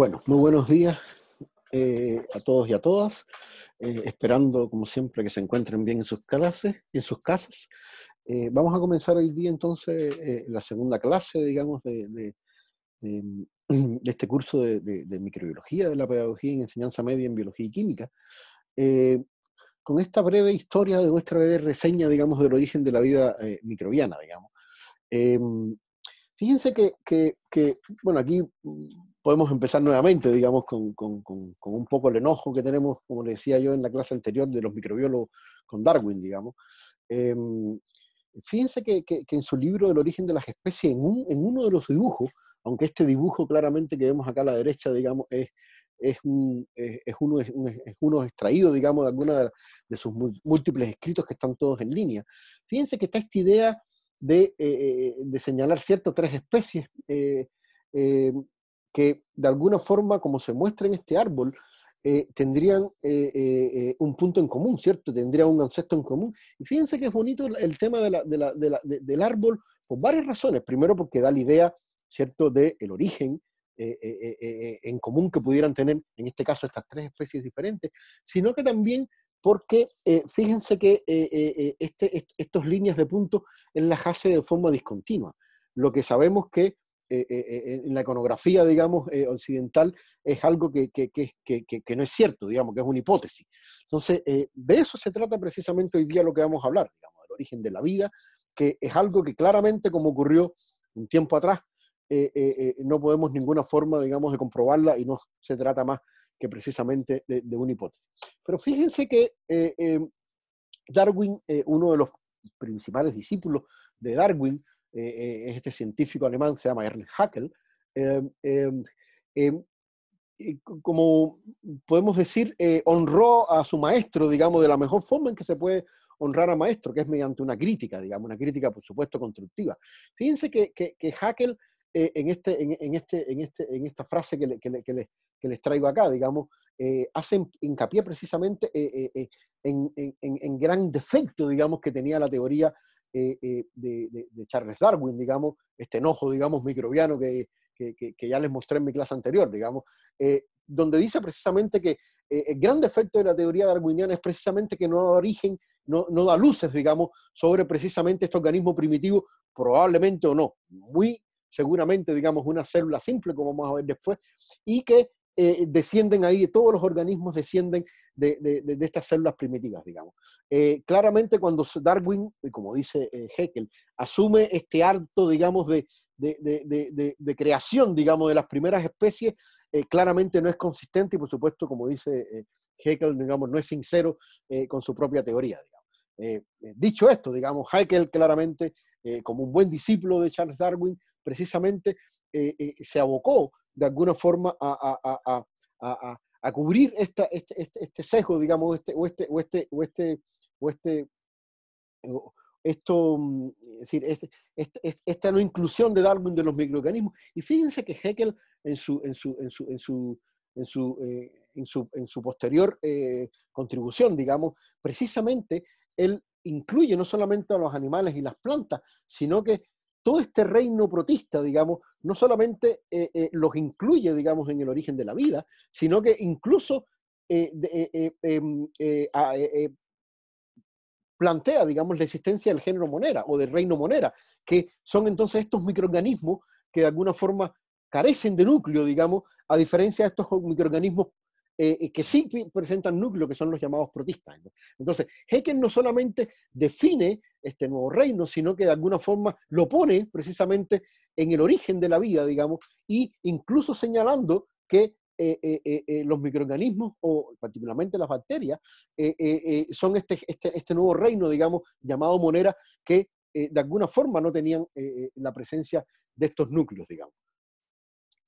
Bueno, muy buenos días eh, a todos y a todas, eh, esperando como siempre que se encuentren bien en sus clases, en sus casas. Eh, vamos a comenzar hoy día entonces la segunda clase, digamos, de, de, mm, este curso de, microbiología, de la pedagogía en enseñanza media en biología y química. con esta breve historia de nuestra breve reseña, digamos, del origen de la vida microbiana, digamos. Fíjense que, que, que, bueno, aquí mm, podemos empezar nuevamente, digamos, con, un poco el enojo que tenemos, como le decía yo en la clase anterior, de los microbiólogos con Darwin, digamos. Em, fíjense que, en su libro El origen de las especies, en, uno de los dibujos, aunque este dibujo claramente que vemos acá a la derecha, digamos, es, es, uno, uno extraído, digamos, de alguna de, sus múltiples escritos que están todos en línea. Fíjense que está esta idea de, eh, eh, señalar cierto tres especies. Eh, que de alguna forma, como se muestra en este árbol, eh, tendrían eh, eh, un punto en común, ¿cierto? Tendrían un ancestro en común. Y fíjense que es bonito el, tema del árbol por varias razones. Primero porque da la idea, ¿cierto?, del el origen en común que pudieran tener, en este caso, estas tres especies diferentes, sino que también porque fíjense que estas líneas de puntos en de forma discontinua. Lo que sabemos que eh, eh, eh, en la iconografía, digamos, occidental, es algo que, que, que, no es cierto, digamos, que es una hipótesis. Entonces, de eso se trata precisamente hoy día lo que vamos a hablar, digamos, del origen de la vida, que es algo que claramente, como ocurrió un tiempo atrás, no podemos ninguna forma, digamos, de comprobarla y no se trata más que precisamente de, de una hipótesis. Pero fíjense que Darwin, uno de los principales discípulos de Darwin, eh, eh, este científico alemán, se llama Ernst Haeckel, em, em, em, como podemos decir, eh, honró a su maestro, digamos, de la mejor forma en que se puede honrar a maestro, que es mediante una crítica, digamos, una crítica, por supuesto, constructiva. Fíjense que, que, Haeckel, en, este, en, este, en, este, en esta frase que, que, que, les traigo acá, digamos, eh, hace hincapié precisamente en, en, gran defecto, digamos, que tenía la teoría eh, eh, de, Charles Darwin, digamos, este enojo, digamos, microbiano que, ya les mostré en mi clase anterior, digamos, eh, donde dice precisamente que el gran defecto de la teoría darwiniana es precisamente que no da origen, no, no da luces, digamos, sobre precisamente este organismo primitivo, probablemente o no, muy seguramente, digamos, una célula simple, como vamos a ver después, y que eh, descienden ahí, todos los organismos descienden de, estas células primitivas, digamos. Eh, claramente cuando Darwin, como dice eh, asume este acto, digamos, de, creación, digamos, de las primeras especies, claramente no es consistente y por supuesto, como dice Haeckel, digamos, no es sincero con su propia teoría, digamos. dicho esto, digamos, Haeckel claramente, como un buen discípulo de Charles Darwin, precisamente se abocó de alguna forma a, a, a cubrir esta, este, este, este, sesgo, digamos, este, o este, o este, o este, o este esto, mm, es decir, este, este, esta no inclusión de Darwin de los microorganismos. Y fíjense que Heckel en su, en su, en su, en su, en su, eh, en su, en su posterior eh, contribución, digamos, precisamente él incluye no solamente a los animales y las plantas, sino que todo este reino protista, digamos, no solamente eh, eh, los incluye, digamos, en el origen de la vida, sino que incluso eh, em, plantea, digamos, la existencia del género monera o del reino monera, que son entonces estos microorganismos que de alguna forma carecen de núcleo, digamos, a diferencia de estos microorganismos eh, que sí presentan núcleo, que son los llamados protistas. Entonces, Haeckel no solamente define este nuevo reino, sino que de alguna forma lo pone precisamente en el origen de la vida, digamos, e incluso señalando que eh, eh, los microorganismos, o particularmente las bacterias, son este, este, este, nuevo reino, digamos, llamado monera, que de alguna forma no tenían la presencia de estos núcleos, digamos.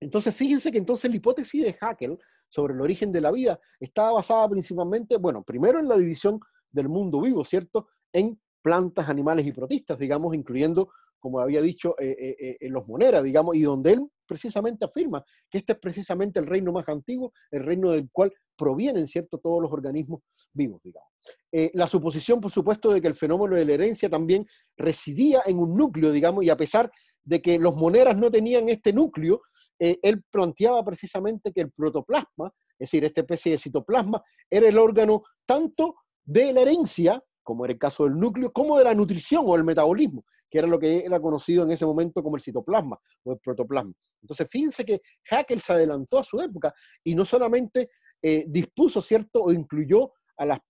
Entonces, fíjense que entonces la hipótesis de Haeckel sobre el origen de la vida, estaba basada principalmente, bueno, primero en la división del mundo vivo, ¿cierto? En plantas, animales y protistas, digamos, incluyendo, como había dicho, eh, eh, eh los moneras, digamos, y donde él precisamente afirma que este es precisamente el reino más antiguo, el reino del cual provienen, ¿cierto?, todos los organismos vivos, digamos. Eh, la suposición, por supuesto, de que el fenómeno de la herencia también residía en un núcleo, digamos, y a pesar de que los moneras no tenían este núcleo, eh, él planteaba precisamente que el protoplasma, es decir, esta especie de citoplasma, era el órgano tanto de la herencia como era el caso del núcleo, como de la nutrición o el metabolismo, que era lo que era conocido en ese momento como el citoplasma o el protoplasma. Entonces, fíjense que Haeckel se adelantó a su época y no solamente eh, dispuso, ¿cierto?, o incluyó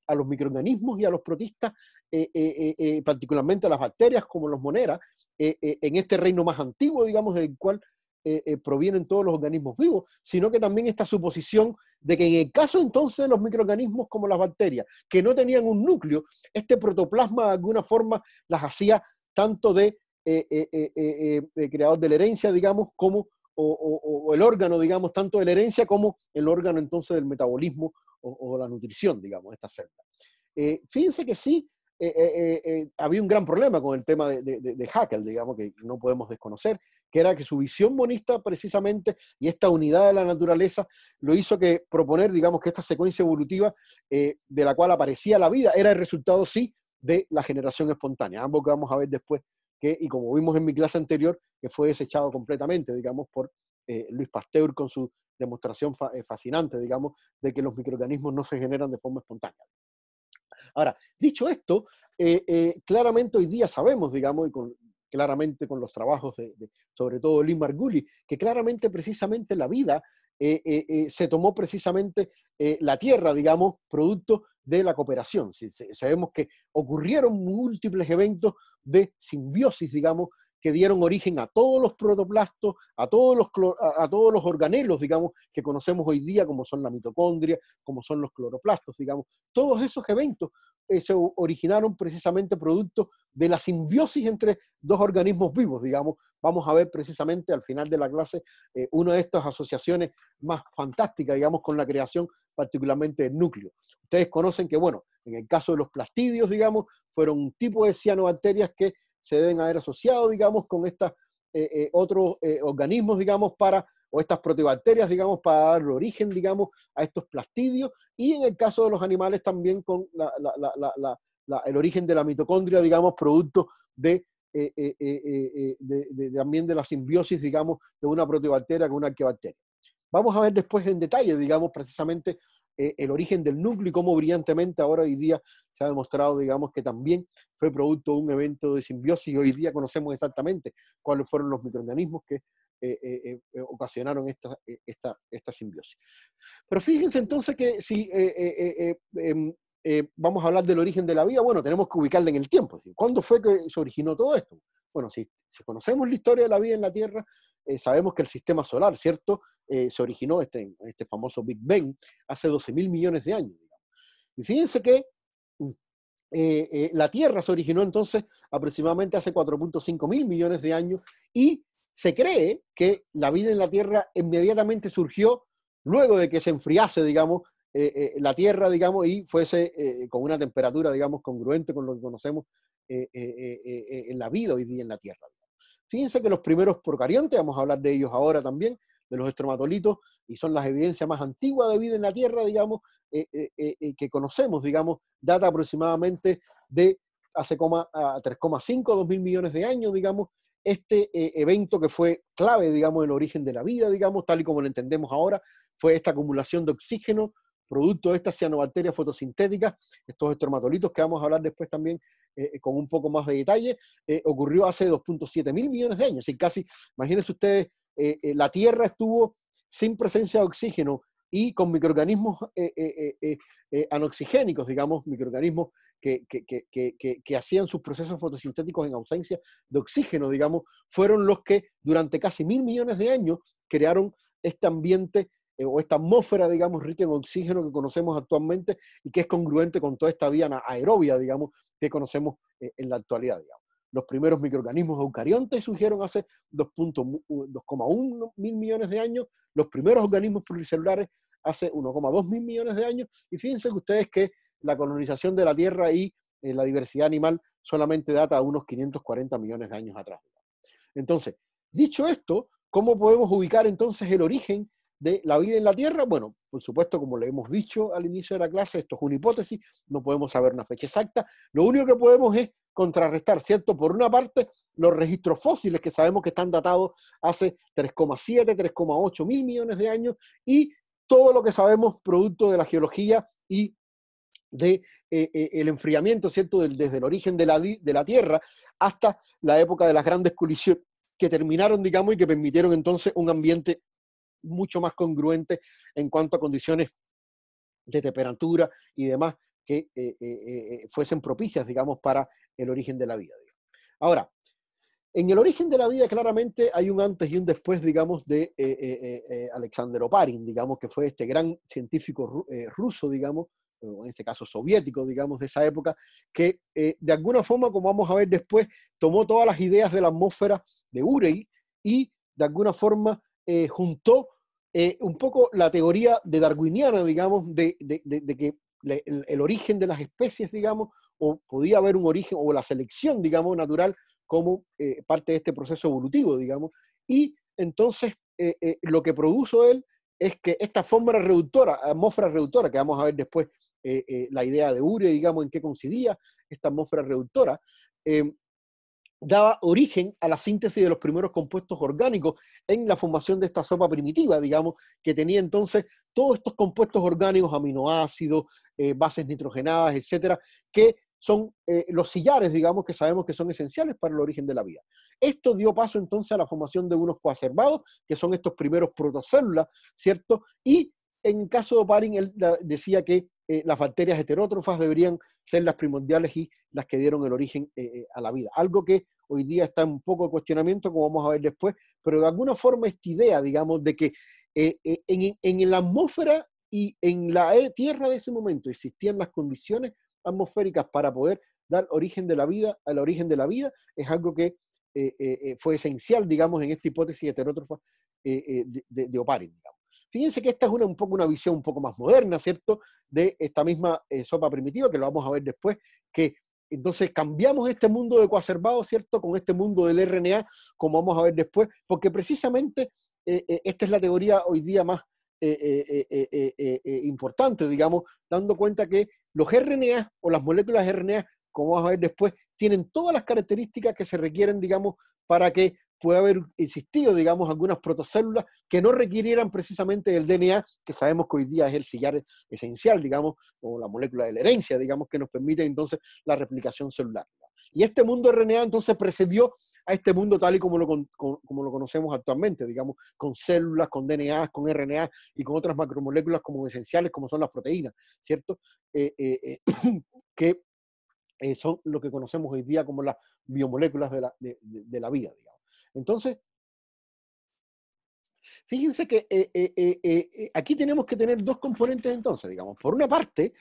a, los microorganismos y a los protistas, eh, eh, particularmente a las bacterias como los moneras, en este reino más antiguo, digamos, del cual eh, eh, provienen todos los organismos vivos, sino que también esta suposición de que en el caso entonces de los microorganismos como las bacterias, que no tenían un núcleo, este protoplasma de alguna forma las hacía tanto de eh, creador de la herencia, digamos, como o, el órgano, digamos, tanto de la herencia como el órgano entonces del metabolismo o, o la nutrición, digamos, de esta célula. fíjense que sí, eh, eh, eh, había un gran problema con el tema de, de, digamos, que no podemos desconocer, que era que su visión monista precisamente y esta unidad de la naturaleza lo hizo que proponer, digamos, que esta secuencia evolutiva de la cual aparecía la vida era el resultado, sí, de la generación espontánea, ambos que vamos a ver después, que, y como vimos en mi clase anterior, que fue desechado completamente, digamos, por Luis Pasteur con su demostración fascinante, digamos, de que los microorganismos no se generan de forma espontánea. Ahora, dicho esto, eh, eh, claramente hoy día sabemos, digamos, y con, claramente con los trabajos de, sobre todo Lee Margulis, que claramente precisamente la vida eh, se tomó precisamente la tierra, digamos, producto de la cooperación. sabemos que ocurrieron múltiples eventos de simbiosis, digamos, que dieron origen a todos los protoplastos, a todos los, a, todos los organelos, digamos, que conocemos hoy día, como son la mitocondria, como son los cloroplastos, digamos. Todos esos eventos eh, se originaron precisamente producto de la simbiosis entre dos organismos vivos, digamos. Vamos a ver precisamente al final de la clase eh, una de estas asociaciones más fantásticas, digamos, con la creación particularmente del núcleo. Ustedes conocen que, bueno, en el caso de los plastidios, digamos, fueron un tipo de cianobacterias que se deben haber asociado, digamos, con estos eh, eh, otros eh, organismos, digamos, para, o estas proteobacterias, digamos, para dar origen, digamos, a estos plastidios, y en el caso de los animales también con el origen de la mitocondria, digamos, producto de también de la simbiosis, digamos, de una proteobacteria con una arqueobacteria. Vamos a ver después en detalle, digamos, precisamente eh, el origen del núcleo y cómo brillantemente ahora hoy día se ha demostrado, digamos, que también fue producto de un evento de simbiosis y hoy día conocemos exactamente cuáles fueron los microorganismos que eh, eh, ocasionaron esta, esta, simbiosis. Pero fíjense entonces que si em, vamos a hablar del origen de la vida, bueno, tenemos que ubicarla en el tiempo. ¿Cuándo fue que se originó todo esto? Bueno, si, conocemos la historia de la vida en la Tierra, eh, sabemos que el sistema solar, ¿cierto? Eh, se originó este, este famoso Big Bang hace 12 mil millones de años. Y fíjense que mm, eh, la Tierra se originó entonces aproximadamente hace 4.5 mil millones de años y se cree que la vida en la Tierra inmediatamente surgió luego de que se enfriase, digamos, la Tierra, digamos, y fuese con una temperatura, digamos, congruente con lo que conocemos eh, eh, eh, en la vida hoy día en la Tierra. Fíjense que los primeros procariontes, vamos a hablar de ellos ahora también, de los estromatolitos, y son las evidencias más antiguas de vida en la Tierra, digamos, que conocemos, digamos, data aproximadamente de hace 3,5, 2 mil millones de años, digamos, este evento que fue clave, digamos, en el origen de la vida, digamos, tal y como lo entendemos ahora, fue esta acumulación de oxígeno producto de estas cianobacterias fotosintéticas, estos estromatolitos, que vamos a hablar después también eh, eh, con un poco más de detalle, eh, ocurrió hace 2.7 mil millones de años. Y casi, imagínense ustedes, la Tierra estuvo sin presencia de oxígeno y con microorganismos anoxigénicos, digamos, microorganismos que, que, que, hacían sus procesos fotosintéticos en ausencia de oxígeno, digamos, fueron los que durante casi mil millones de años crearon este ambiente eh, o esta atmósfera, digamos, rica en oxígeno que conocemos actualmente y que es congruente con toda esta vía aerobia, digamos, que conocemos eh, en la actualidad, Los primeros microorganismos eucariontes surgieron hace 2.1 mil millones de años, los primeros organismos pluricelulares hace 1,2 mil millones de años, y fíjense ustedes que la colonización de la Tierra y eh, la diversidad animal solamente data a unos 540 millones de años atrás. Entonces, dicho esto, ¿cómo podemos ubicar entonces el origen de la vida en la Tierra? Bueno, por supuesto, como le hemos dicho al inicio de la clase, esto es una hipótesis, no podemos saber una fecha exacta. Lo único que podemos es contrarrestar, ¿cierto? Por una parte, los registros fósiles que sabemos que están datados hace 3,7, 3,8 mil millones de años y todo lo que sabemos producto de la geología y de eh, eh, el enfriamiento, ¿cierto? desde el origen de la, de la Tierra hasta la época de las grandes colisiones que terminaron, digamos, y que permitieron entonces un ambiente mucho más congruente en cuanto a condiciones de temperatura y demás que eh, eh, eh, fuesen propicias, digamos, para el origen de la vida. Ahora, en el origen de la vida claramente hay un antes y un después, digamos, de Alexander Oparin, digamos, que fue este gran científico ruso, digamos, en este caso soviético, digamos, de esa época, que de alguna forma, como vamos a ver después, tomó todas las ideas de la atmósfera de Urey y de alguna forma juntó eh, un poco la teoría de darwiniana, digamos, de, que el, origen de las especies, digamos, o podía haber un origen, o la selección, digamos, natural como eh, parte de este proceso evolutivo, digamos. Y entonces eh, lo que produjo él es que esta fórmula reductora, atmósfera reductora, que vamos a ver después la idea de Ure, digamos, en qué coincidía esta atmósfera reductora, daba origen a la síntesis de los primeros compuestos orgánicos en la formación de esta sopa primitiva, digamos, que tenía entonces todos estos compuestos orgánicos, aminoácidos, eh, bases nitrogenadas, etcétera, que son eh, los sillares, digamos, que sabemos que son esenciales para el origen de la vida. Esto dio paso entonces a la formación de unos coacervados, que son estos primeros protocélulas, ¿cierto? Y en el caso de Oparin él decía que eh, las bacterias heterótrofas deberían ser las primordiales y las que dieron el origen eh, eh, a la vida. Algo que hoy día está un poco de cuestionamiento, como vamos a ver después, pero de alguna forma esta idea, digamos, de que en, la atmósfera y en la Tierra de ese momento existían las condiciones atmosféricas para poder dar origen de la vida al origen de la vida, es algo que fue esencial, digamos, en esta hipótesis heterótrofa de, de, de Oparin, digamos. Fíjense que esta es una, un poco una visión un poco más moderna, ¿cierto? De esta misma eh, sopa primitiva, que lo vamos a ver después, que entonces cambiamos este mundo de coacervado, ¿cierto? Con este mundo del RNA, como vamos a ver después, porque precisamente eh, eh, esta es la teoría hoy día más importante, digamos, dando cuenta que los RNA o las moléculas RNA como vamos a ver después, tienen todas las características que se requieren, digamos, para que puede haber existido, digamos, algunas protocélulas que no requirieran precisamente el DNA, que sabemos que hoy día es el sillar esencial, digamos, o la molécula de la herencia, digamos, que nos permite entonces la replicación celular. Y este mundo RNA entonces precedió a este mundo tal y como lo, como lo conocemos actualmente, digamos, con células, con DNA, con RNA y con otras macromoléculas como esenciales, como son las proteínas, ¿cierto? Eh, eh, eh, que son lo que conocemos hoy día como las biomoléculas de la vida, digamos. Entonces, fíjense que eh, eh, eh, aquí tenemos que tener dos componentes entonces, digamos. Por una parte,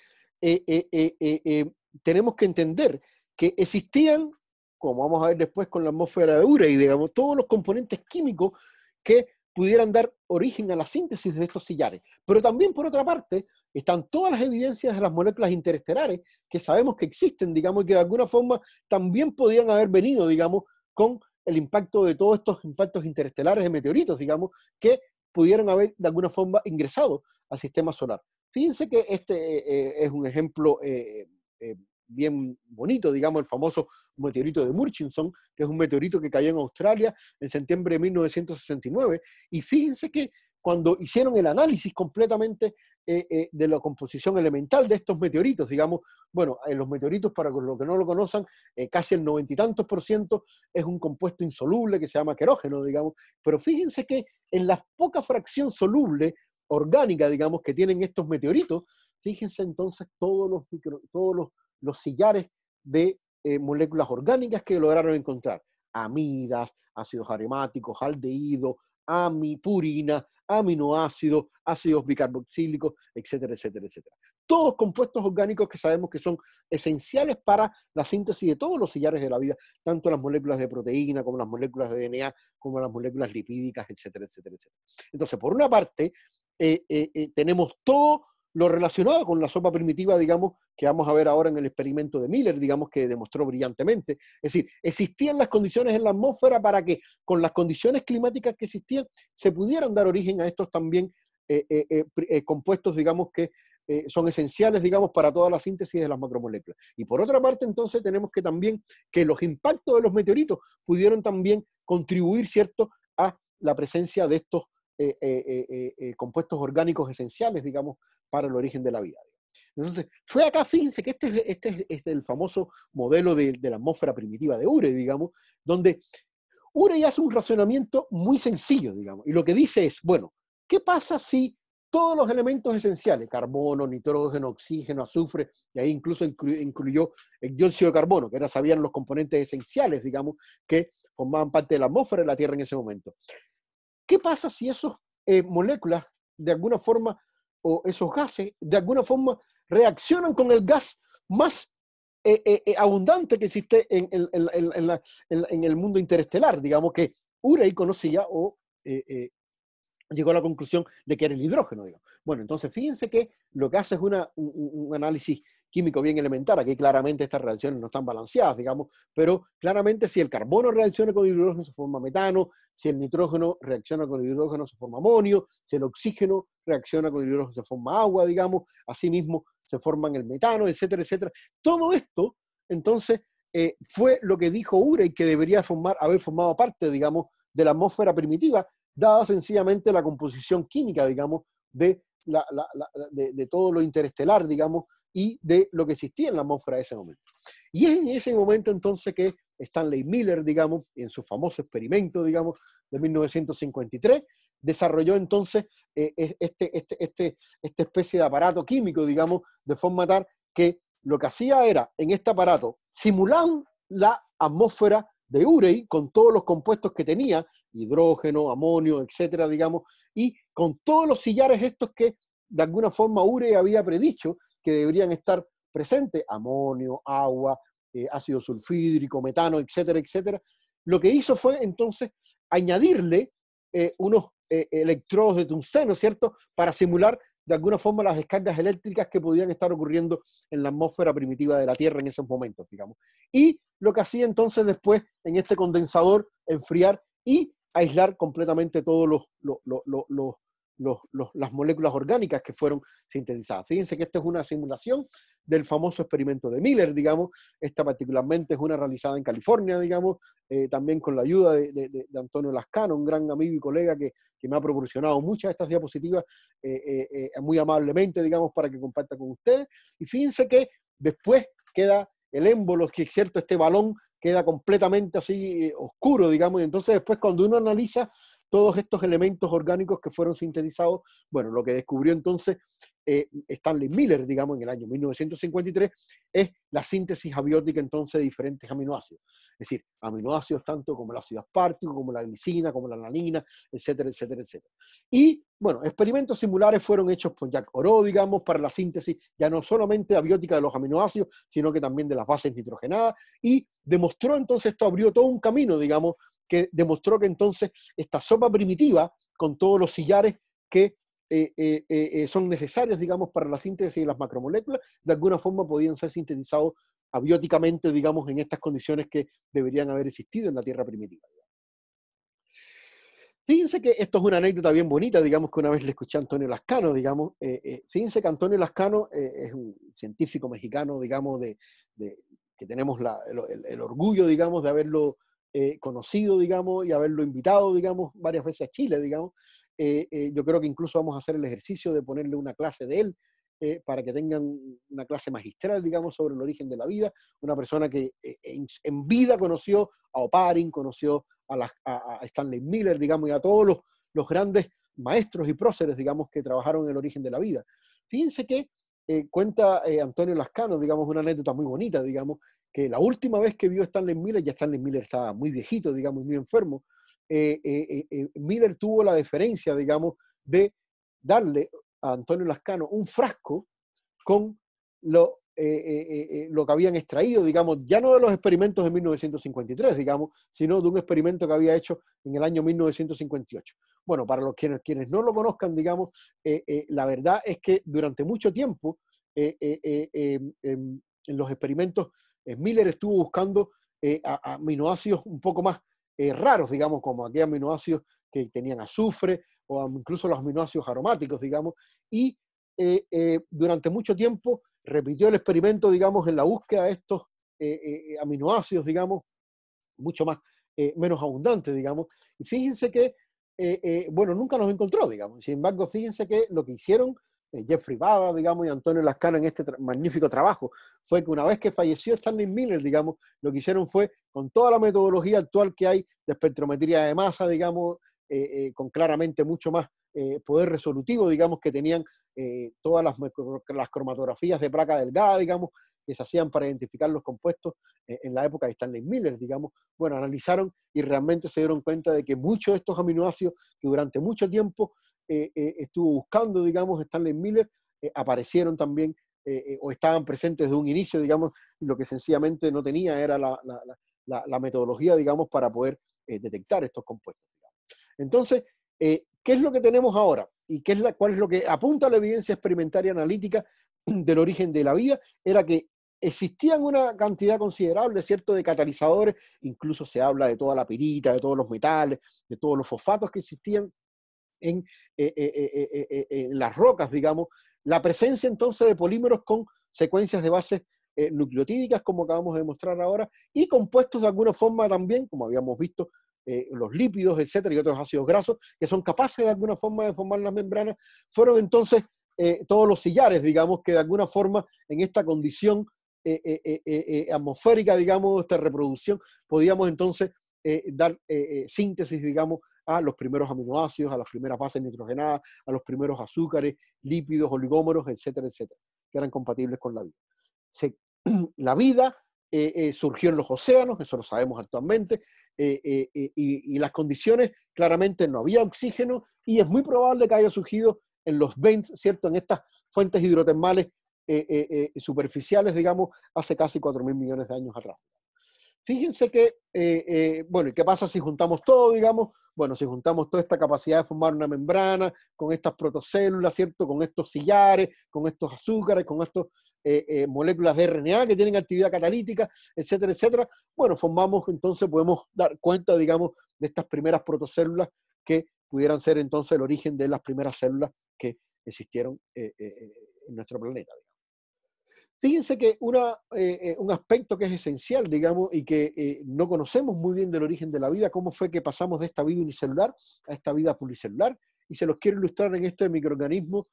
tenemos que entender que existían, como vamos a ver después con la atmósfera de y digamos, todos los componentes químicos que pudieran dar origen a la síntesis de estos sillares. Pero también, por otra parte, están todas las evidencias de las moléculas interestelares que sabemos que existen, digamos, y que de alguna forma también podían haber venido, digamos, con el impacto de todos estos impactos interestelares de meteoritos, digamos, que pudieron haber de alguna forma ingresado al sistema solar. Fíjense que este eh, eh, es un ejemplo eh, bien bonito, digamos, el famoso meteorito de Murchison, que es un meteorito que cayó en Australia en septiembre de 1969. Y fíjense que cuando hicieron el análisis completamente eh, eh, de la composición elemental de estos meteoritos, digamos, bueno, en eh, los meteoritos, para los que no lo conozcan, casi el noventa y tantos por ciento es un compuesto insoluble que se llama querógeno, digamos, pero fíjense que en la poca fracción soluble orgánica, digamos, que tienen estos meteoritos, fíjense entonces todos los, todos los los sillares de eh, moléculas orgánicas que lograron encontrar. Amidas, ácidos aromáticos, aldehído, amipurina, aminoácidos, ácidos bicarboxílicos, etcétera, etcétera, etcétera. Todos compuestos orgánicos que sabemos que son esenciales para la síntesis de todos los sillares de la vida, tanto las moléculas de proteína como las moléculas de DNA, como las moléculas lipídicas, etcétera, etcétera, etcétera. Entonces, por una parte, eh, eh, tenemos todo lo relacionado con la sopa primitiva, digamos, que vamos a ver ahora en el experimento de Miller, digamos, que demostró brillantemente. Es decir, existían las condiciones en la atmósfera para que con las condiciones climáticas que existían se pudieran dar origen a estos también eh, eh, eh, compuestos, digamos, que son esenciales, digamos, para toda la síntesis de las macromoléculas. Y por otra parte, entonces, tenemos que también que los impactos de los meteoritos pudieron también contribuir, ¿cierto?, a la presencia de estos eh, eh, eh, compuestos orgánicos esenciales, digamos, para el origen de la vida. Entonces, fue acá, fíjense que este, es este, este el famoso modelo de, la atmósfera primitiva de Ure, digamos, donde Ure hace un razonamiento muy sencillo, digamos, y lo que dice es, bueno, ¿qué pasa si todos los elementos esenciales, carbono, nitrógeno, oxígeno, azufre, y ahí incluso incluyó el dióxido de carbono, que era, sabían los componentes esenciales, digamos, que formaban parte de la atmósfera de la Tierra en ese momento. ¿Qué pasa si esas eh, moléculas, de alguna forma, o esos gases, de alguna forma, reaccionan con el gas más eh, eh, abundante que existe en, en, en, el mundo interestelar, digamos que Urey conocía o llegó a la conclusión de que era el hidrógeno. Digamos. Bueno, entonces fíjense que lo que hace es un, análisis químico bien elemental. Aquí claramente estas reacciones no están balanceadas, digamos, pero claramente si el carbono reacciona con hidrógeno se forma metano, si el nitrógeno reacciona con el hidrógeno se forma amonio, si el oxígeno reacciona con hidrógeno se forma agua, digamos, asimismo se forman el metano, etcétera, etcétera. Todo esto, entonces, eh, fue lo que dijo Urey que debería formar, haber formado parte, digamos, de la atmósfera primitiva, dada sencillamente la composición química, digamos, de, de, todo lo interestelar, digamos, y de lo que existía en la atmósfera de ese momento. Y es en ese momento entonces que Stanley Miller, digamos, en su famoso experimento, digamos, de 1953, desarrolló entonces eh, este, este, este, esta especie de aparato químico, digamos, de forma tal que lo que hacía era, en este aparato, simular la atmósfera de Urey con todos los compuestos que tenía hidrógeno, amonio, etcétera, digamos, y con todos los sillares estos que de alguna forma URE había predicho que deberían estar presentes, amonio, agua, eh, ácido sulfídrico, metano, etcétera, etcétera. Lo que hizo fue entonces añadirle eh, unos eh, electrodos de tungsteno, ¿cierto?, para simular de alguna forma las descargas eléctricas que podían estar ocurriendo en la atmósfera primitiva de la Tierra en esos momentos, digamos. Y lo que hacía entonces después en este condensador, enfriar y aislar completamente todos los, las moléculas orgánicas que fueron sintetizadas. Fíjense que esta es una simulación del famoso experimento de Miller, digamos, esta particularmente es una realizada en California, digamos, eh, también con la ayuda de, Antonio Lascano, un gran amigo y colega que, me ha proporcionado muchas de estas diapositivas eh, eh, muy amablemente, digamos, para que comparta con ustedes. Y fíjense que después queda el émbolo, que es cierto, este balón queda completamente así eh, oscuro, digamos, y entonces después cuando uno analiza todos estos elementos orgánicos que fueron sintetizados, bueno, lo que descubrió entonces eh, Stanley Miller, digamos, en el año 1953, es la síntesis abiótica entonces de diferentes aminoácidos. Es decir, aminoácidos tanto como el ácido aspartico, como la glicina, como la lanina, etcétera, etcétera, etcétera. Y, bueno, experimentos similares fueron hechos por Jack Oro, digamos, para la síntesis ya no solamente abiótica de los aminoácidos, sino que también de las bases nitrogenadas, y demostró entonces, esto abrió todo un camino, digamos, que demostró que entonces esta sopa primitiva, con todos los sillares que eh, eh, eh, son necesarios, digamos, para la síntesis de las macromoléculas, de alguna forma podían ser sintetizados abióticamente, digamos, en estas condiciones que deberían haber existido en la Tierra primitiva. Fíjense que esto es una anécdota bien bonita, digamos, que una vez le escuché a Antonio Lascano, digamos, fíjense que Antonio Lascano es un científico mexicano, digamos, de, que tenemos el, orgullo, digamos, de haberlo eh, conocido, digamos, y haberlo invitado, digamos, varias veces a Chile, digamos. Eh, eh, yo creo que incluso vamos a hacer el ejercicio de ponerle una clase de él para que tengan una clase magistral, digamos, sobre el origen de la vida. Una persona que en, vida conoció a Oparin, conoció a, Stanley Miller, digamos, y a todos los, los grandes maestros y próceres, digamos, que trabajaron en el origen de la vida. Fíjense que eh, cuenta eh, Antonio Lascano, digamos, una anécdota muy bonita, digamos, que la última vez que vio a Stanley Miller, ya Stanley Miller estaba muy viejito, digamos, muy enfermo, eh, Miller tuvo la deferencia, digamos, de darle a Antonio Lascano un frasco con lo, eh, eh, eh, lo que habían extraído, digamos, ya no de los experimentos de 1953, digamos, sino de un experimento que había hecho en el año 1958. Bueno, para los quienes, no lo conozcan, digamos, la verdad es que durante mucho tiempo em, em, en los experimentos Miller estuvo buscando aminoácidos un poco más raros, digamos, como aquellos aminoácidos que tenían azufre o incluso los aminoácidos aromáticos, digamos, y durante mucho tiempo repitió el experimento, digamos, en la búsqueda de estos eh, eh, eh, aminoácidos, digamos, mucho más, menos abundantes, digamos. Y fíjense que, bueno, nunca los encontró, digamos. Sin embargo, fíjense que lo que hicieron Jeffrey Baba, digamos, y Antonio Lascano en este magnífico trabajo, fue que una vez que falleció Stanley Miller, digamos, lo que hicieron fue, con toda la metodología actual que hay de espectrometría de masa, digamos, con claramente mucho más poder resolutivo, digamos, que tenían eh, todas las, cromatografías de placa delgada, digamos, que se hacían para identificar los compuestos eh, en la época de Stanley Miller, digamos, bueno, analizaron y realmente se dieron cuenta de que muchos de estos aminoácidos que durante mucho tiempo eh, estuvo buscando, digamos, Stanley Miller, aparecieron también o estaban presentes de un inicio, digamos, lo que sencillamente no tenía era la, metodología, digamos, para poder detectar estos compuestos. Entonces, eh, ¿Qué es lo que tenemos ahora? ¿Y qué es la, cuál es lo que apunta a la evidencia experimental y analítica del origen de la vida? Era que existían una cantidad considerable, ¿cierto?, de catalizadores, incluso se habla de toda la pirita, de todos los metales, de todos los fosfatos que existían en, eh, eh, eh, en las rocas, digamos, la presencia entonces de polímeros con secuencias de bases nucleotídicas, como acabamos de demostrar ahora, y compuestos de alguna forma también, como habíamos visto, eh, los lípidos, etcétera, y otros ácidos grasos, que son capaces de alguna forma de formar las membranas, fueron entonces eh, todos los sillares, digamos, que de alguna forma en esta condición eh, atmosférica, digamos, esta reproducción, podíamos entonces dar síntesis, digamos, a los primeros aminoácidos, a las primeras bases nitrogenadas, a los primeros azúcares, lípidos, oligómeros, etcétera, etcétera, que eran compatibles con la vida. la vida eh, eh, surgió en los océanos, eso lo sabemos actualmente, eh, y, las condiciones, claramente no había oxígeno y es muy probable que haya surgido en los vents, ¿cierto? En estas fuentes hidrotermales superficiales, digamos, hace casi 4.000 millones de años atrás. Fíjense que, eh, eh, bueno, ¿y qué pasa si juntamos todo, digamos? Bueno, si juntamos toda esta capacidad de formar una membrana con estas protocélulas, ¿cierto? Con estos sillares, con estos azúcares, con estas eh, moléculas de RNA que tienen actividad catalítica, etcétera, etcétera. Bueno, formamos, entonces podemos dar cuenta, digamos, de estas primeras protocélulas que pudieran ser entonces el origen de las primeras células que existieron en nuestro planeta. Fíjense que eh, eh, un aspecto que es esencial, digamos, y que eh, no conocemos muy bien del origen de la vida, cómo fue que pasamos de esta vida unicelular a esta vida pluricelular, y se los quiero ilustrar en este microorganismo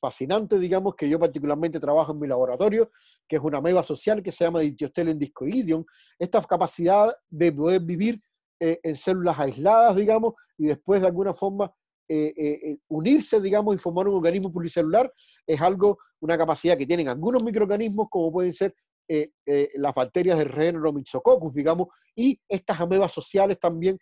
fascinante, digamos, que yo particularmente trabajo en mi laboratorio, que es una ameba social que se llama Ditiostelen discoidion, esta capacidad de poder vivir en células aisladas, digamos, y después de alguna forma eh, eh, eh, unirse, digamos, y formar un organismo pluricelular es algo, una capacidad que tienen algunos microorganismos, como pueden ser las bacterias del género Myxococcus, digamos, y estas amebas sociales también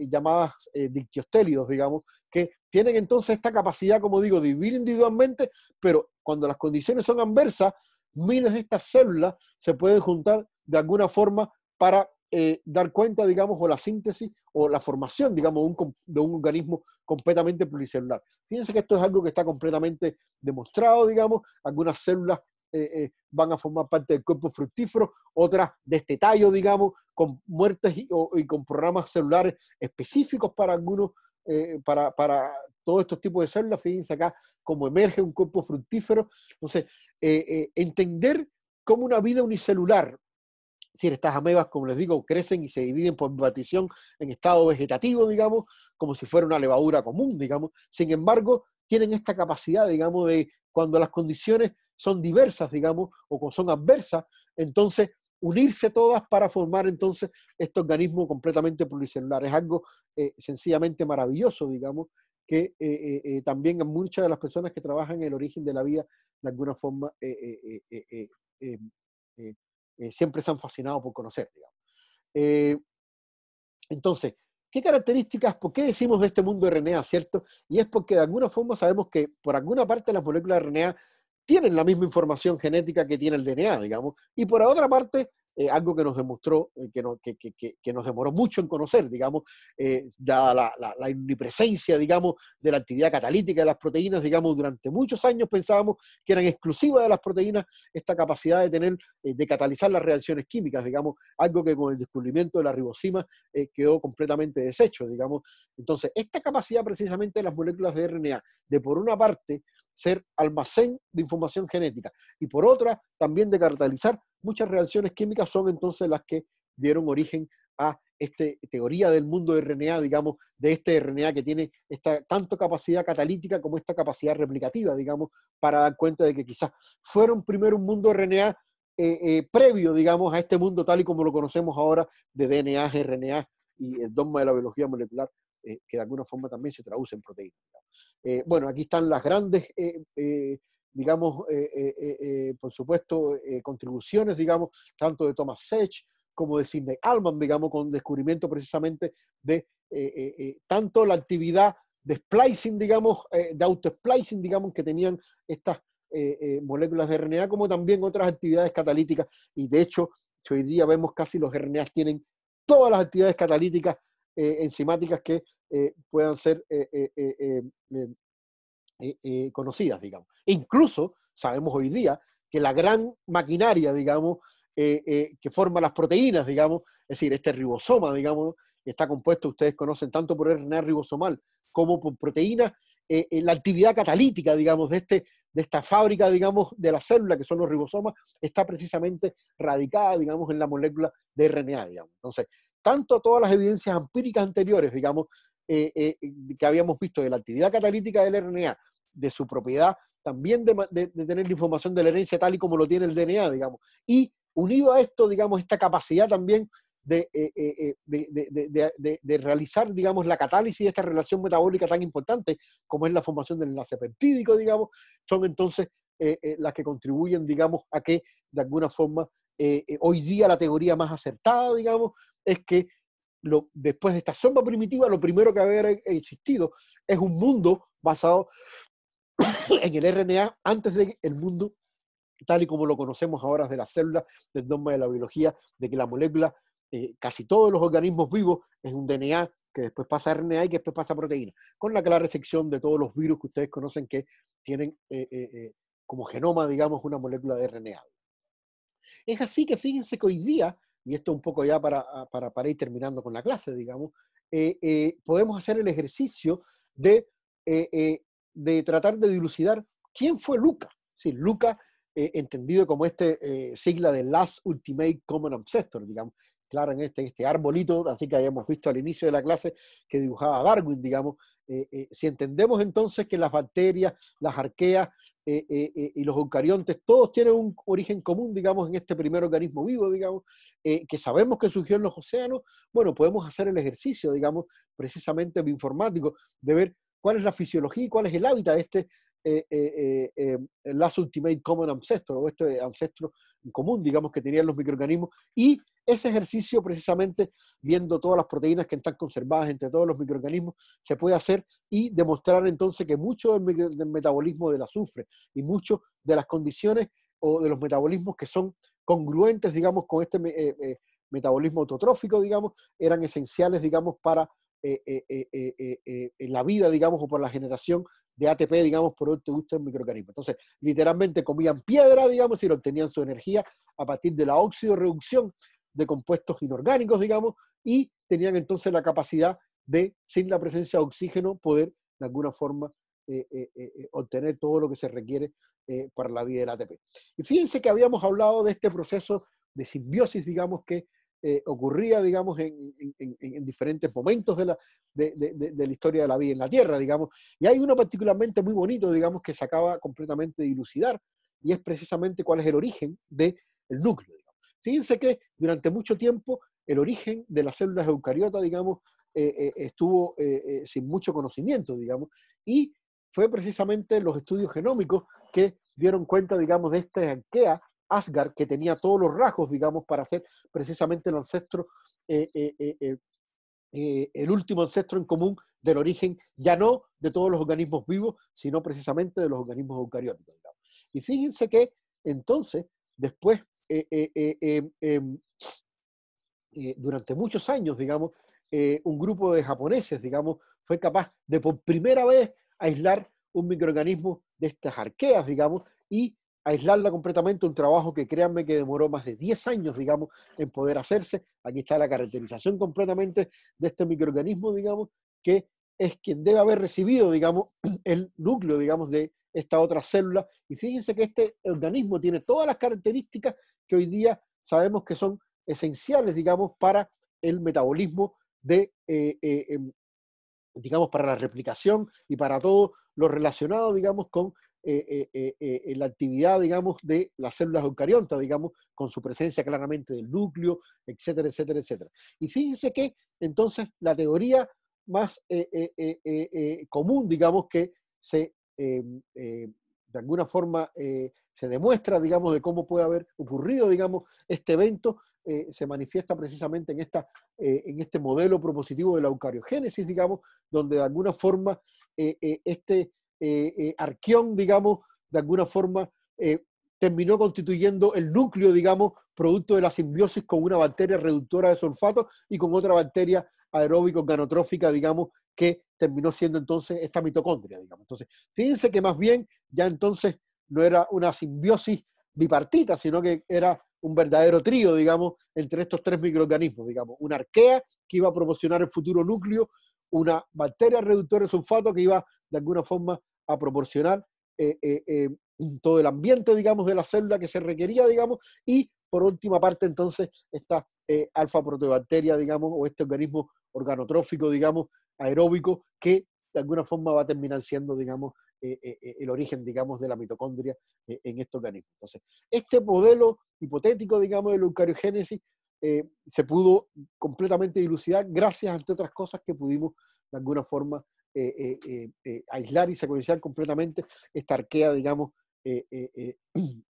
llamadas dictiostélidos, digamos, que tienen entonces esta capacidad, como digo, de vivir individualmente, pero cuando las condiciones son adversas, miles de estas células se pueden juntar de alguna forma para eh, dar cuenta, digamos, o la síntesis o la formación, digamos, de un, organismo completamente pluricelular. Fíjense que esto es algo que está completamente demostrado, digamos, algunas células eh, eh, van a formar parte del cuerpo fructífero, otras de este tallo, digamos, con muertes y, con programas celulares específicos para algunos, para, para todos estos tipos de células. Fíjense acá cómo emerge un cuerpo fructífero. Entonces, entender cómo una vida unicelular es decir, estas amebas, como les digo, crecen y se dividen por batición en estado vegetativo, digamos, como si fuera una levadura común, digamos. Sin embargo, tienen esta capacidad, digamos, de cuando las condiciones son diversas, digamos, o son adversas, entonces unirse todas para formar entonces este organismo completamente pluricelular. Es algo eh, sencillamente maravilloso, digamos, que eh, eh, también muchas de las personas que trabajan en el origen de la vida, de alguna forma, eh, siempre se han fascinado por conocer, digamos. Eh, entonces, ¿qué características, por qué decimos de este mundo de RNA, cierto? Y es porque de alguna forma sabemos que por alguna parte las moléculas de RNA tienen la misma información genética que tiene el DNA, digamos, y por otra parte eh, algo que nos demostró, eh, que, nos demoró mucho en conocer, digamos, eh, la, omnipresencia, digamos, de la actividad catalítica de las proteínas, digamos, durante muchos años pensábamos que eran exclusivas de las proteínas esta capacidad de tener, de catalizar las reacciones químicas, digamos, algo que con el descubrimiento de la ribosima quedó completamente deshecho, digamos. Entonces, esta capacidad precisamente de las moléculas de RNA, de por una parte ser almacén de información genética y por otra también de catalizar Muchas reacciones químicas son entonces las que dieron origen a esta teoría del mundo de RNA, digamos, de este RNA que tiene esta tanto capacidad catalítica como esta capacidad replicativa, digamos, para dar cuenta de que quizás fueron primero un mundo RNA eh, eh, previo, digamos, a este mundo tal y como lo conocemos ahora de DNA, RNA y el dogma de la biología molecular, eh, que de alguna forma también se traduce en proteínas. bueno, aquí están las grandes digamos, por supuesto, contribuciones, digamos, tanto de Thomas Sech como de Sidney Alman, digamos, con descubrimiento precisamente de tanto la actividad de splicing, digamos, de auto-splicing, digamos, que tenían estas moléculas de RNA, como también otras actividades catalíticas. Y de hecho, hoy día vemos casi los RNAs tienen todas las actividades catalíticas enzimáticas que puedan ser eh, eh, conocidas, digamos. E incluso sabemos hoy día que la gran maquinaria, digamos, eh, que forma las proteínas, digamos, es decir, este ribosoma, digamos, está compuesto, ustedes conocen tanto por RNA ribosomal como por proteínas, la actividad catalítica, digamos, de, este, de esta fábrica, digamos, de la célula, que son los ribosomas, está precisamente radicada, digamos, en la molécula de RNA, digamos. Entonces, tanto todas las evidencias empíricas anteriores, digamos, eh, eh, que habíamos visto de la actividad catalítica del RNA, de su propiedad, también de, tener la información de la herencia tal y como lo tiene el DNA, digamos. Y unido a esto, digamos, esta capacidad también eh, de, de realizar, digamos, la catálisis de esta relación metabólica tan importante como es la formación del enlace peptídico, digamos, son entonces las que contribuyen, digamos, a que de alguna forma hoy día la teoría más acertada, digamos, es que después de esta sombra primitiva, lo primero que había existido es un mundo basado en el RNA antes del mundo tal y como lo conocemos ahora de las células, del dogma de la biología, de que la molécula, eh, casi todos los organismos vivos, es un DNA que después pasa a RNA y que después pasa a proteína, con la clara excepción de todos los virus que ustedes conocen que tienen eh, eh, como genoma, digamos, una molécula de RNA. Es así que fíjense que hoy día y esto un poco ya ah, para, para, ir terminando con la clase, digamos, eh, eh, podemos hacer el ejercicio de, eh, de tratar de dilucidar quién fue Luca. Sí, Luca, entendido como este sigla de Last Ultimate Common Ancestor, digamos, claro, en este, este arbolito, así que habíamos visto al inicio de la clase que dibujaba Darwin, digamos. Eh, eh, si entendemos entonces que las bacterias, las arqueas eh, y los eucariontes, todos tienen un origen común, digamos, en este primer organismo vivo, digamos, que sabemos que surgió en los océanos, bueno, podemos hacer el ejercicio, digamos, precisamente bioinformático, de ver cuál es la fisiología y cuál es el hábitat de este eh, eh, eh em, Last Ultimate Common Ancestor, o este ancestro común, digamos, que tenían los microorganismos, y ese ejercicio precisamente, viendo todas las proteínas que están conservadas entre todos los microorganismos, se puede hacer y demostrar entonces que mucho del, metabolismo del azufre y mucho de las condiciones o de los metabolismos que son congruentes, digamos, con este eh, metabolismo autotrófico, digamos, eran esenciales, digamos, para la vida, digamos, o para la generación de ATP, digamos, por de te gusta el Entonces, literalmente comían piedra, digamos, y obtenían su energía a partir de la óxido reducción de compuestos inorgánicos, digamos, y tenían entonces la capacidad de, sin la presencia de oxígeno, poder de alguna forma eh, eh, eh, obtener todo lo que se requiere para la vida del ATP. Y fíjense que habíamos hablado de este proceso de simbiosis, digamos, que eh, ocurría, digamos, en, diferentes momentos de la, historia de la vida en la Tierra, digamos. Y hay uno particularmente muy bonito, digamos, que se acaba completamente de dilucidar, y es precisamente cuál es el origen del núcleo. Fíjense que durante mucho tiempo el origen de las células eucariotas, digamos, eh, eh, estuvo sin mucho conocimiento, digamos, y fue precisamente los estudios genómicos que dieron cuenta, digamos, de esta arquea Asgard, que tenía todos los rasgos, digamos, para ser precisamente el ancestro, eh, eh, eh, el último ancestro en común del origen, ya no de todos los organismos vivos, sino precisamente de los organismos eucarióticos. Y fíjense que entonces, después, em, em, durante muchos años, digamos, un grupo de japoneses, digamos, fue capaz de por primera vez aislar un microorganismo de estas arqueas, digamos, y aislarla completamente, un trabajo que créanme que demoró más de 10 años, digamos, en poder hacerse. Aquí está la caracterización completamente de este microorganismo, digamos, que es quien debe haber recibido, digamos, el núcleo, digamos, de esta otra célula. Y fíjense que este organismo tiene todas las características que hoy día sabemos que son esenciales, digamos, para el metabolismo de, eh, eh, em, digamos, para la replicación y para todo lo relacionado, digamos, con eh, eh, eh, la actividad, digamos, de las células eucariontas, digamos, con su presencia claramente del núcleo, etcétera, etcétera, etcétera. Y fíjense que entonces la teoría más común, digamos, que se, de alguna forma, se demuestra, digamos, de cómo puede haber ocurrido, digamos, este evento, se manifiesta precisamente en, esta, en este modelo propositivo de la eucariogénesis, digamos, donde de alguna forma este eh, eh digamos, de alguna forma eh, terminó constituyendo el núcleo, digamos, producto de la simbiosis con una bacteria reductora de sulfato y con otra bacteria aeróbico ganotrófica digamos, que terminó siendo entonces esta mitocondria, digamos. Entonces, fíjense que más bien ya entonces no era una simbiosis bipartita, sino que era un verdadero trío, digamos, entre estos tres microorganismos, digamos, una arquea que iba a proporcionar el futuro núcleo, una bacteria reductora de sulfato que iba de alguna forma a proporcionar eh, eh, eh, todo el ambiente, digamos, de la celda que se requería, digamos, y por última parte, entonces, esta alfa-proteobacteria, digamos, o este organismo organotrófico, digamos, aeróbico, que de alguna forma va a terminar siendo, digamos, el origen, digamos, de la mitocondria en este organismo. Entonces, este modelo hipotético, digamos, de la eucariogénesis se pudo completamente dilucidar gracias, entre otras cosas, que pudimos, de alguna forma, eh, eh, eh, aislar y secuenciar completamente esta arquea, digamos.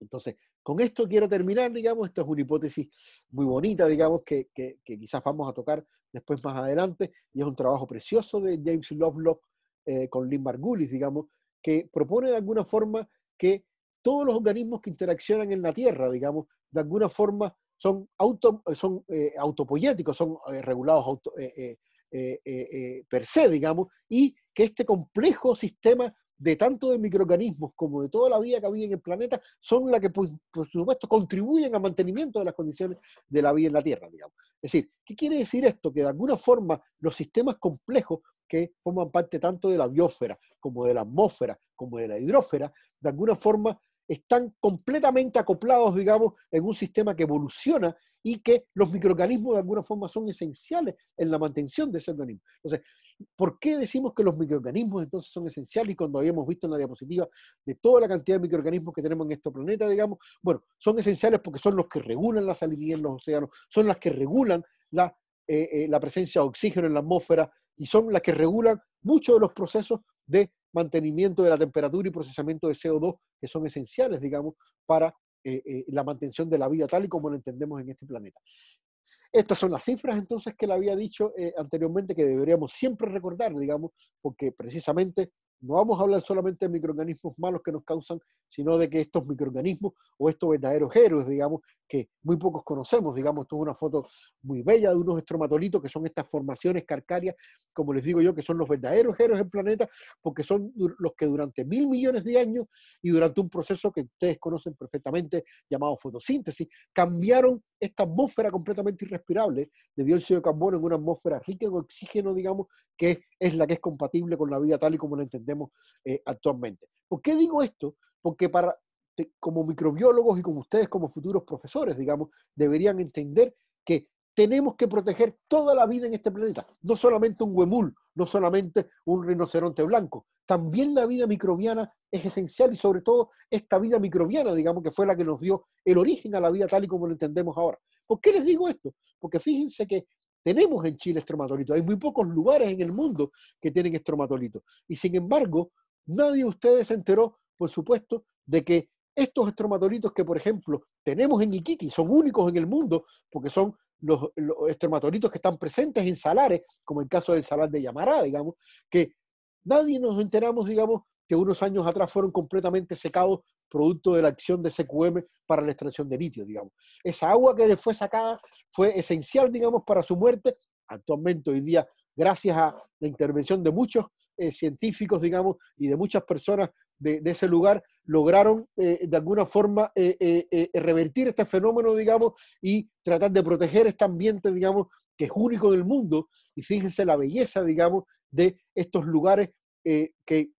Entonces, con esto quiero terminar, digamos, Esta es una hipótesis muy bonita, digamos, que, quizás vamos a tocar después más adelante, y es un trabajo precioso de James Lovelock con Lynn Margulis, digamos, que propone de alguna forma que todos los organismos que interaccionan en la Tierra, digamos, de alguna forma son, auto, son son regulados auto, eh, eh, eh, per se, digamos, y que este complejo sistema de tanto de microorganismos como de toda la vida que había en el planeta son las que, por, supuesto, contribuyen al mantenimiento de las condiciones de la vida en la Tierra, digamos. Es decir, ¿qué quiere decir esto? Que de alguna forma los sistemas complejos que forman parte tanto de la biosfera como de la atmósfera, como de la hidrófera, de alguna forma están completamente acoplados, digamos, en un sistema que evoluciona y que los microorganismos de alguna forma son esenciales en la mantención de ese organismo. Entonces, ¿por qué decimos que los microorganismos entonces son esenciales? Y cuando habíamos visto en la diapositiva de toda la cantidad de microorganismos que tenemos en este planeta, digamos, bueno, son esenciales porque son los que regulan la salinidad en los océanos, son las que regulan la, eh, eh, la presencia de oxígeno en la atmósfera y son las que regulan muchos de los procesos de mantenimiento de la temperatura y procesamiento de CO2, que son esenciales, digamos, para eh, eh, la mantención de la vida tal y como la entendemos en este planeta. Estas son las cifras entonces que le había dicho eh, anteriormente que deberíamos siempre recordar, digamos, porque precisamente no vamos a hablar solamente de microorganismos malos que nos causan, sino de que estos microorganismos o estos verdaderos héroes, digamos, que muy pocos conocemos, digamos, esto es una foto muy bella de unos estromatolitos que son estas formaciones carcarias como les digo yo, que son los verdaderos héroes del planeta, porque son los que durante mil millones de años y durante un proceso que ustedes conocen perfectamente llamado fotosíntesis, cambiaron esta atmósfera completamente irrespirable de dióxido de carbono en una atmósfera rica en oxígeno, digamos, que es la que es compatible con la vida tal y como la entendemos eh, actualmente. ¿Por qué digo esto? Porque para, como microbiólogos y como ustedes como futuros profesores, digamos, deberían entender que tenemos que proteger toda la vida en este planeta, no solamente un huemul, no solamente un rinoceronte blanco, también la vida microbiana es esencial y sobre todo esta vida microbiana, digamos, que fue la que nos dio el origen a la vida tal y como lo entendemos ahora. ¿Por qué les digo esto? Porque fíjense que tenemos en Chile estromatolito. Hay muy pocos lugares en el mundo que tienen estromatolitos, Y sin embargo, nadie de ustedes se enteró, por supuesto, de que estos estromatolitos que, por ejemplo, tenemos en Iquique, son únicos en el mundo, porque son los, estromatolitos que están presentes en salares, como el caso del salar de Yamará, digamos, que nadie nos enteramos, digamos, que unos años atrás fueron completamente secados producto de la acción de CQM para la extracción de litio, digamos. Esa agua que le fue sacada fue esencial, digamos, para su muerte. Actualmente, hoy día, gracias a la intervención de muchos eh, científicos, digamos, y de muchas personas de, ese lugar, lograron eh, de alguna forma eh, revertir este fenómeno, digamos, y tratar de proteger este ambiente, digamos, que es único en el mundo. Y fíjense la belleza, digamos, de estos lugares que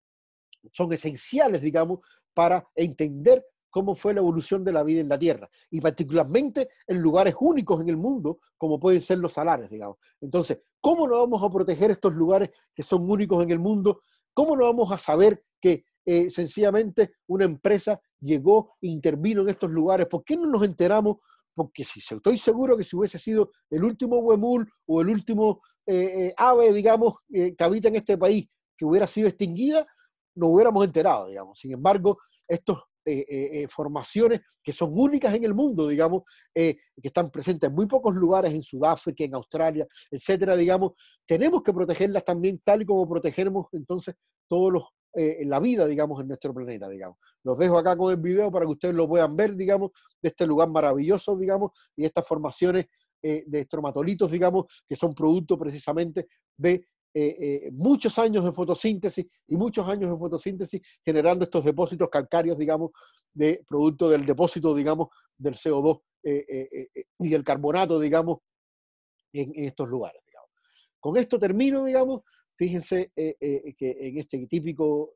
son esenciales, digamos, para entender cómo fue la evolución de la vida en la Tierra, y particularmente en lugares únicos en el mundo, como pueden ser los salares, digamos. Entonces, ¿cómo no vamos a proteger estos lugares que son únicos en el mundo? ¿Cómo no vamos a saber que eh, sencillamente una empresa llegó, e intervino en estos lugares? ¿Por qué no nos enteramos? Porque si estoy seguro que si hubiese sido el último huemul o el último eh, eh, ave, digamos, que habita en este país, que hubiera sido extinguida, no hubiéramos enterado, digamos. Sin embargo, estas eh, eh, eh, formaciones que son únicas en el mundo, digamos, que están presentes en muy pocos lugares, en Sudáfrica, en Australia, etcétera, digamos, tenemos que protegerlas también tal y como protegemos entonces todos los la vida, digamos, en nuestro planeta, digamos. Los dejo acá con el video para que ustedes lo puedan ver, digamos, de este lugar maravilloso, digamos, y estas formaciones de estromatolitos, digamos, que son producto precisamente de eh, eh, muchos años de fotosíntesis y muchos años de fotosíntesis generando estos depósitos calcáreos, digamos, de producto del depósito, digamos, del CO2 eh, y del carbonato, digamos, en, estos lugares. Con esto termino, digamos, fíjense que en este típico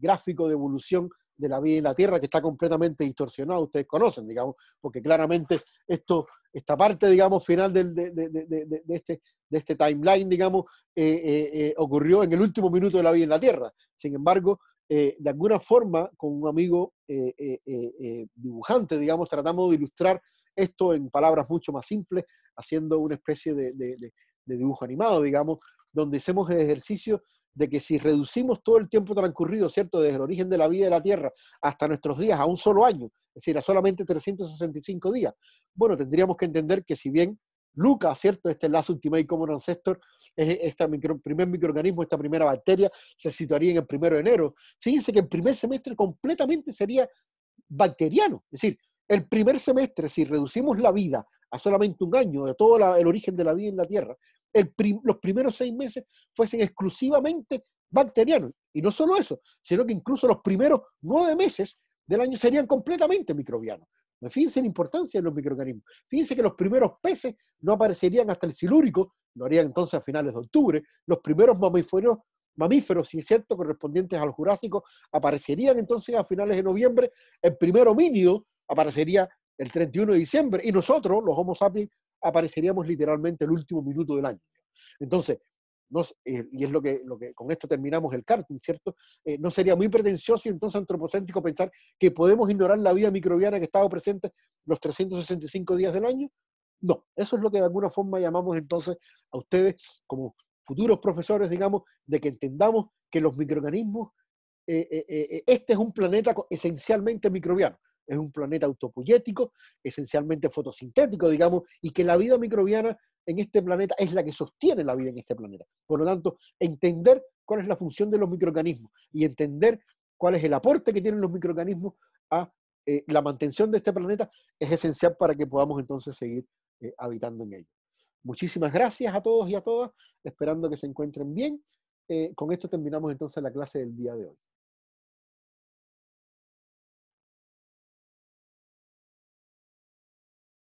gráfico de evolución de la vida en la Tierra, que está completamente distorsionado, ustedes conocen, digamos, porque claramente esto, esta parte, digamos, final de, este de este timeline, digamos, eh, eh, eh, ocurrió en el último minuto de la vida en la Tierra. Sin embargo, de alguna forma, con un amigo dibujante, digamos, tratamos de ilustrar esto en palabras mucho más simples, haciendo una especie de, dibujo animado, digamos, donde hacemos el ejercicio de que si reducimos todo el tiempo transcurrido, ¿cierto?, desde el origen de la vida en la Tierra hasta nuestros días a un solo año, es decir, a solamente 365 días, bueno, tendríamos que entender que si bien LUCA, ¿cierto? Este enlace Ultimate Common Ancestor este primer microorganismo, esta primera bacteria, se situaría en el primero de enero. Fíjense que el primer semestre completamente sería bacteriano. Es decir, el primer semestre, si reducimos la vida a solamente un año, de todo el origen de la vida en la Tierra, los primeros seis meses fuesen exclusivamente bacterianos. Y no solo eso, sino que incluso los primeros nueve meses del año serían completamente microbianos. Fíjense la importancia de los microorganismos. Fíjense que los primeros peces no aparecerían hasta el silúrico, lo harían entonces a finales de octubre. Los primeros mamíferos, mamíferos si es cierto, correspondientes al Jurásico, aparecerían entonces a finales de noviembre. El primer homínido aparecería el 31 de diciembre y nosotros, los Homo sapiens, apareceríamos literalmente el último minuto del año. Entonces, y es lo que, con esto terminamos el cartón, ¿cierto? Eh, no sería muy pretencioso y entonces antropocéntrico pensar que podemos ignorar la vida microbiana que estaba presente los 365 días del año. No, eso es lo que de alguna forma llamamos entonces a ustedes como futuros profesores, digamos, de que entendamos que los microorganismos, eh, eh, este es un planeta esencialmente microbiano es un planeta autopoyético, esencialmente fotosintético, digamos, y que la vida microbiana en este planeta es la que sostiene la vida en este planeta. Por lo tanto, entender cuál es la función de los microorganismos y entender cuál es el aporte que tienen los microorganismos a eh, la mantención de este planeta es esencial para que podamos entonces seguir eh, habitando en ello. Muchísimas gracias a todos y a todas, esperando que se encuentren bien. Eh, con esto terminamos entonces la clase del día de hoy.